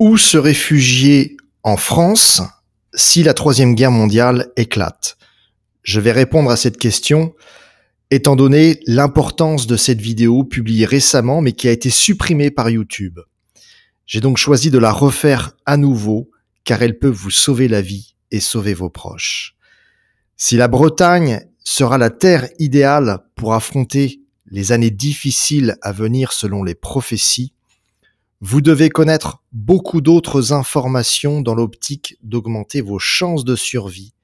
Où se réfugier en France si la Troisième Guerre mondiale éclate Je vais répondre à cette question étant donné l'importance de cette vidéo publiée récemment mais qui a été supprimée par YouTube. J'ai donc choisi de la refaire à nouveau car elle peut vous sauver la vie et sauver vos proches. Si la Bretagne sera la terre idéale pour affronter les années difficiles à venir selon les prophéties, vous devez connaître beaucoup d'autres informations dans l'optique d'augmenter vos chances de survie,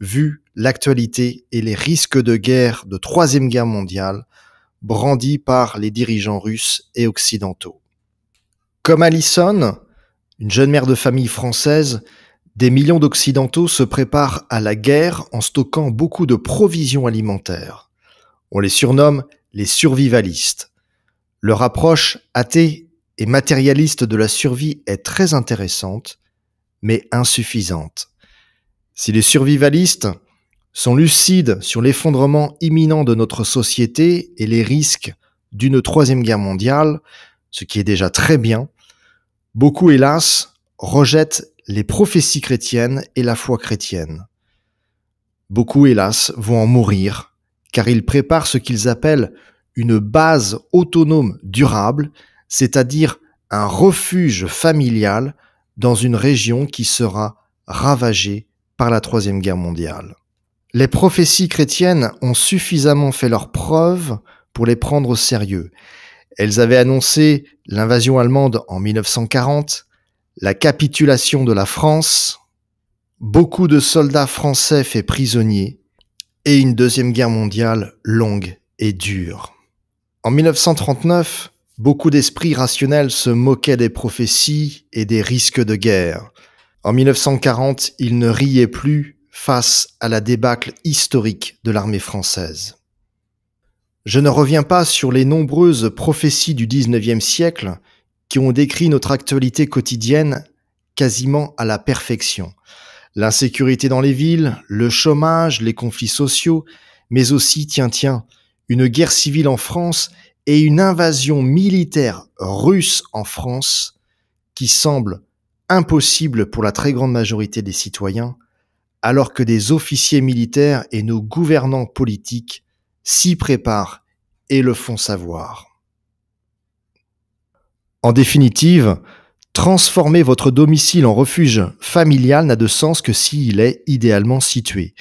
vu l'actualité et les risques de guerre de Troisième Guerre mondiale brandis par les dirigeants russes et occidentaux. Comme Allison, une jeune mère de famille française, des millions d'Occidentaux se préparent à la guerre en stockant beaucoup de provisions alimentaires. On les surnomme les survivalistes. Leur approche athée et matérialiste de la survie est très intéressante, mais insuffisante. Si les survivalistes sont lucides sur l'effondrement imminent de notre société et les risques d'une troisième guerre mondiale, ce qui est déjà très bien, beaucoup, hélas, rejettent les prophéties chrétiennes et la foi chrétienne. Beaucoup, hélas, vont en mourir, car ils préparent ce qu'ils appellent une base autonome durable c'est-à-dire un refuge familial dans une région qui sera ravagée par la Troisième Guerre mondiale. Les prophéties chrétiennes ont suffisamment fait leurs preuves pour les prendre au sérieux. Elles avaient annoncé l'invasion allemande en 1940, la capitulation de la France, beaucoup de soldats français faits prisonniers et une deuxième guerre mondiale longue et dure. En 1939, Beaucoup d'esprits rationnels se moquaient des prophéties et des risques de guerre. En 1940, ils ne riaient plus face à la débâcle historique de l'armée française. Je ne reviens pas sur les nombreuses prophéties du 19e siècle qui ont décrit notre actualité quotidienne quasiment à la perfection. L'insécurité dans les villes, le chômage, les conflits sociaux, mais aussi, tiens, tiens, une guerre civile en France et une invasion militaire russe en France qui semble impossible pour la très grande majorité des citoyens, alors que des officiers militaires et nos gouvernants politiques s'y préparent et le font savoir. En définitive, transformer votre domicile en refuge familial n'a de sens que s'il est idéalement situé.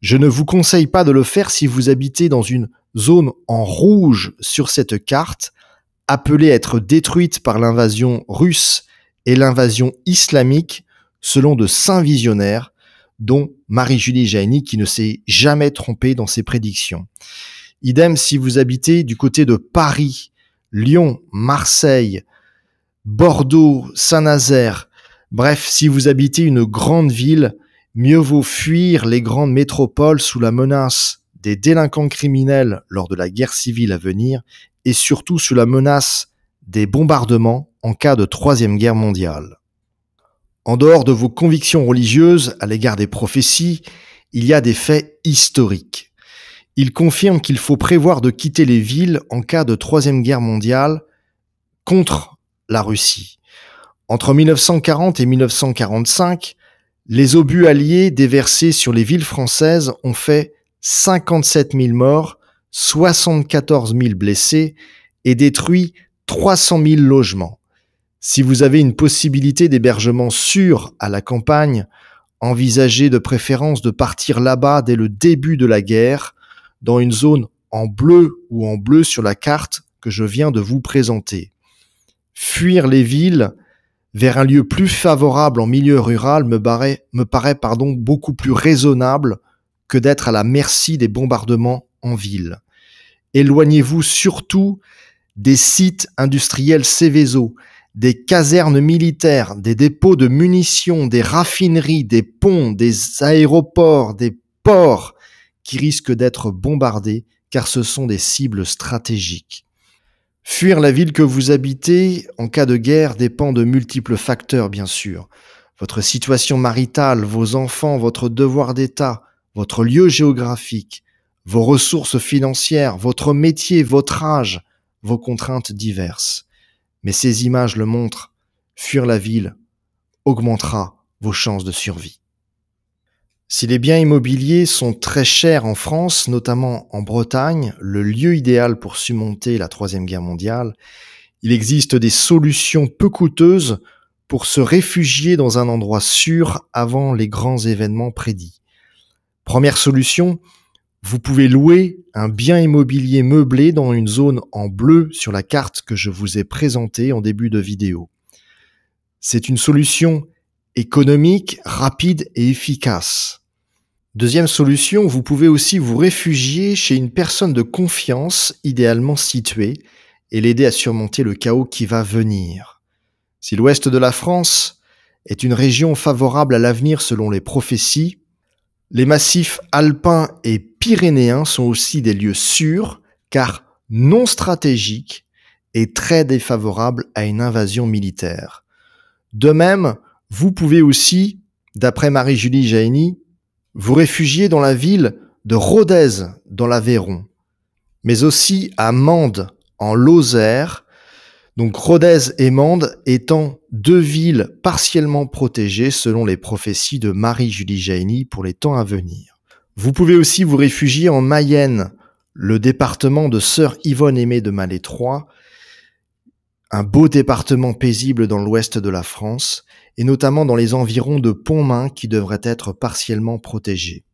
Je ne vous conseille pas de le faire si vous habitez dans une zone en rouge sur cette carte, appelée à être détruite par l'invasion russe et l'invasion islamique, selon de saints visionnaires, dont Marie-Julie Jaini, qui ne s'est jamais trompée dans ses prédictions. Idem si vous habitez du côté de Paris, Lyon, Marseille, Bordeaux, Saint-Nazaire, bref, si vous habitez une grande ville, mieux vaut fuir les grandes métropoles sous la menace des délinquants criminels lors de la guerre civile à venir et surtout sous la menace des bombardements en cas de troisième guerre mondiale. En dehors de vos convictions religieuses à l'égard des prophéties, il y a des faits historiques. Ils confirment qu'il faut prévoir de quitter les villes en cas de troisième guerre mondiale contre la Russie. Entre 1940 et 1945, les obus alliés déversés sur les villes françaises ont fait 57 000 morts, 74 000 blessés et détruit 300 000 logements. Si vous avez une possibilité d'hébergement sûr à la campagne, envisagez de préférence de partir là-bas dès le début de la guerre, dans une zone en bleu ou en bleu sur la carte que je viens de vous présenter. Fuir les villes vers un lieu plus favorable en milieu rural me paraît, me paraît pardon, beaucoup plus raisonnable que d'être à la merci des bombardements en ville. Éloignez-vous surtout des sites industriels Céveso, des casernes militaires, des dépôts de munitions, des raffineries, des ponts, des aéroports, des ports qui risquent d'être bombardés car ce sont des cibles stratégiques. Fuir la ville que vous habitez en cas de guerre dépend de multiples facteurs bien sûr. Votre situation maritale, vos enfants, votre devoir d'État, votre lieu géographique, vos ressources financières, votre métier, votre âge, vos contraintes diverses. Mais ces images le montrent, fuir la ville augmentera vos chances de survie. Si les biens immobiliers sont très chers en France, notamment en Bretagne, le lieu idéal pour surmonter la Troisième Guerre mondiale, il existe des solutions peu coûteuses pour se réfugier dans un endroit sûr avant les grands événements prédits. Première solution, vous pouvez louer un bien immobilier meublé dans une zone en bleu sur la carte que je vous ai présentée en début de vidéo. C'est une solution économique, rapide et efficace. Deuxième solution, vous pouvez aussi vous réfugier chez une personne de confiance idéalement située et l'aider à surmonter le chaos qui va venir. Si l'ouest de la France est une région favorable à l'avenir selon les prophéties, les massifs alpins et pyrénéens sont aussi des lieux sûrs, car non stratégiques et très défavorables à une invasion militaire. De même, vous pouvez aussi, d'après Marie-Julie Jaini, vous réfugier dans la ville de Rodez, dans l'Aveyron, mais aussi à Mende, en Lozère, donc Rodez et Mende étant deux villes partiellement protégées selon les prophéties de Marie-Julie Jaini pour les temps à venir. Vous pouvez aussi vous réfugier en Mayenne, le département de Sœur Yvonne Aimée de Malétroit, un beau département paisible dans l'ouest de la France, et notamment dans les environs de Pontmain qui devraient être partiellement protégés.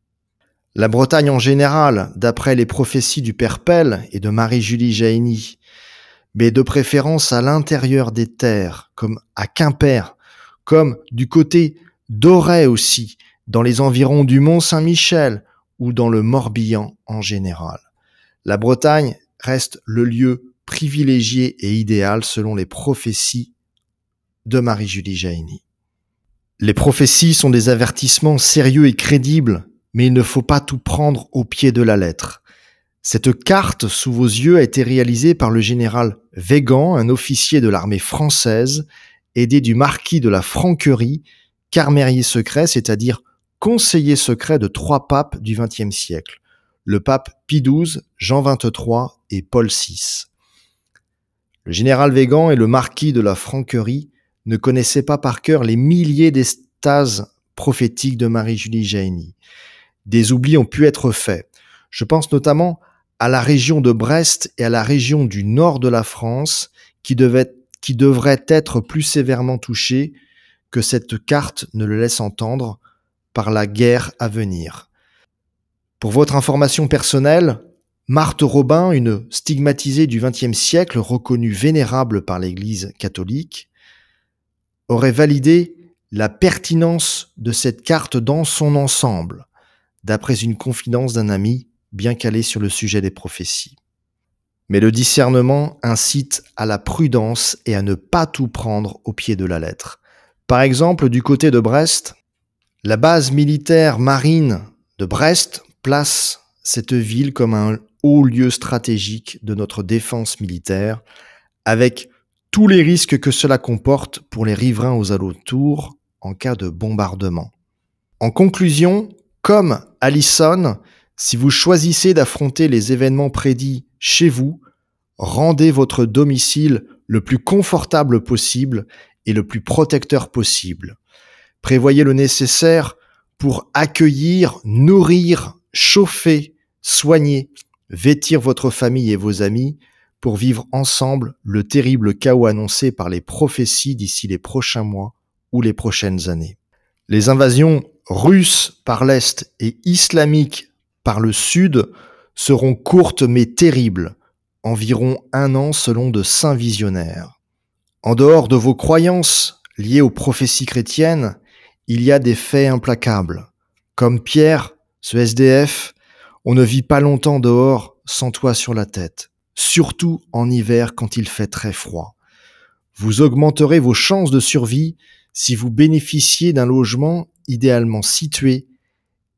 La Bretagne en général, d'après les prophéties du Père Pelle et de Marie-Julie Jaini, mais de préférence à l'intérieur des terres, comme à Quimper, comme du côté d'Auray aussi, dans les environs du Mont Saint-Michel ou dans le Morbihan en général. La Bretagne reste le lieu privilégié et idéal selon les prophéties de Marie-Julie Jaini. Les prophéties sont des avertissements sérieux et crédibles, mais il ne faut pas tout prendre au pied de la lettre. Cette carte sous vos yeux a été réalisée par le général Végan, un officier de l'armée française, aidé du marquis de la Franquerie, carmérier secret, c'est-à-dire conseiller secret de trois papes du XXe siècle, le pape Pie XII, Jean XXIII et Paul VI. Le général Végan et le marquis de la Franquerie ne connaissaient pas par cœur les milliers d'estases prophétiques de Marie-Julie Jaénie. Des oublis ont pu être faits. Je pense notamment à la région de Brest et à la région du nord de la France qui, devrait qui être plus sévèrement touchée que cette carte ne le laisse entendre par la guerre à venir. Pour votre information personnelle, Marthe Robin, une stigmatisée du XXe siècle reconnue vénérable par l'Église catholique, aurait validé la pertinence de cette carte dans son ensemble, d'après une confidence d'un ami bien calé sur le sujet des prophéties. Mais le discernement incite à la prudence et à ne pas tout prendre au pied de la lettre. Par exemple, du côté de Brest, la base militaire marine de Brest place cette ville comme un haut lieu stratégique de notre défense militaire, avec','//////////////////////////////////////////////////////////////////////////////////////////////////////////////////////////////////////////////////////////////////////////////////////////////////////////////////////////////////////////////////////////////////////////////////////////////////////////////////////////////////////////////////////////////////////////////////////////// tous les les risques que cela comporte pour riverains aux alentours en En cas de bombardement. conclusion, comme Allison, si vous choisissez d'affronter les événements prédits chez vous, rendez votre domicile le plus confortable possible et le plus protecteur possible. Prévoyez le nécessaire pour accueillir, nourrir, chauffer, soigner, vêtir votre famille et vos amis pour vivre ensemble le terrible chaos annoncé par les prophéties d'ici les prochains mois ou les prochaines années. Les invasions russes par l'Est et islamiques par le sud seront courtes mais terribles, environ un an selon de saints visionnaires. En dehors de vos croyances liées aux prophéties chrétiennes, il y a des faits implacables. Comme Pierre, ce SDF, on ne vit pas longtemps dehors sans toit sur la tête, surtout en hiver quand il fait très froid. Vous augmenterez vos chances de survie si vous bénéficiez d'un logement idéalement situé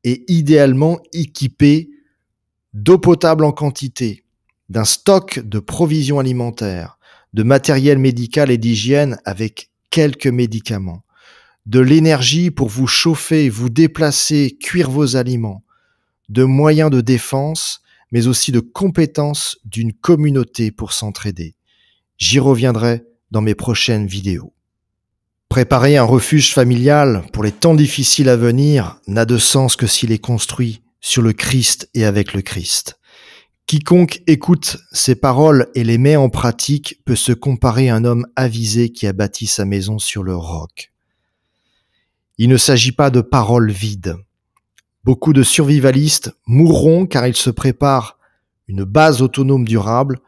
et idéalement équipé d'eau potable en quantité, d'un stock de provisions alimentaires, de matériel médical et d'hygiène avec quelques médicaments, de l'énergie pour vous chauffer, vous déplacer, cuire vos aliments, de moyens de défense, mais aussi de compétences d'une communauté pour s'entraider. J'y reviendrai dans mes prochaines vidéos. Préparer un refuge familial pour les temps difficiles à venir n'a de sens que s'il est construit sur le Christ et avec le Christ. Quiconque écoute ces paroles et les met en pratique peut se comparer à un homme avisé qui a bâti sa maison sur le roc. Il ne s'agit pas de paroles vides. Beaucoup de survivalistes mourront car ils se préparent une base autonome durable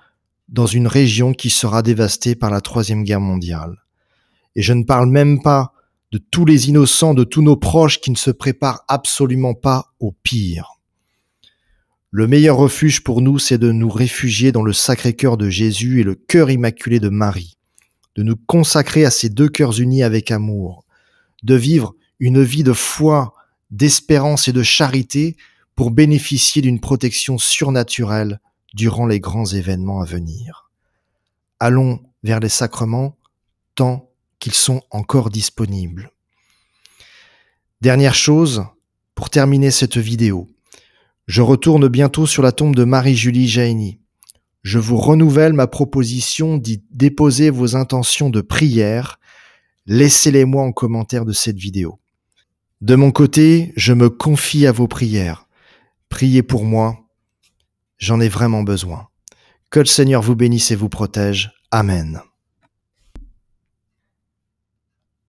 dans une région qui sera dévastée par la Troisième Guerre mondiale. Et je ne parle même pas de tous les innocents, de tous nos proches qui ne se préparent absolument pas au pire. Le meilleur refuge pour nous, c'est de nous réfugier dans le sacré cœur de Jésus et le cœur immaculé de Marie, de nous consacrer à ces deux cœurs unis avec amour, de vivre une vie de foi, d'espérance et de charité pour bénéficier d'une protection surnaturelle durant les grands événements à venir. Allons vers les sacrements tant qu'ils sont encore disponibles. Dernière chose, pour terminer cette vidéo, je retourne bientôt sur la tombe de Marie-Julie Jaini. Je vous renouvelle ma proposition d'y déposer vos intentions de prière. Laissez-les moi en commentaire de cette vidéo. De mon côté, je me confie à vos prières. Priez pour moi, j'en ai vraiment besoin. Que le Seigneur vous bénisse et vous protège. Amen.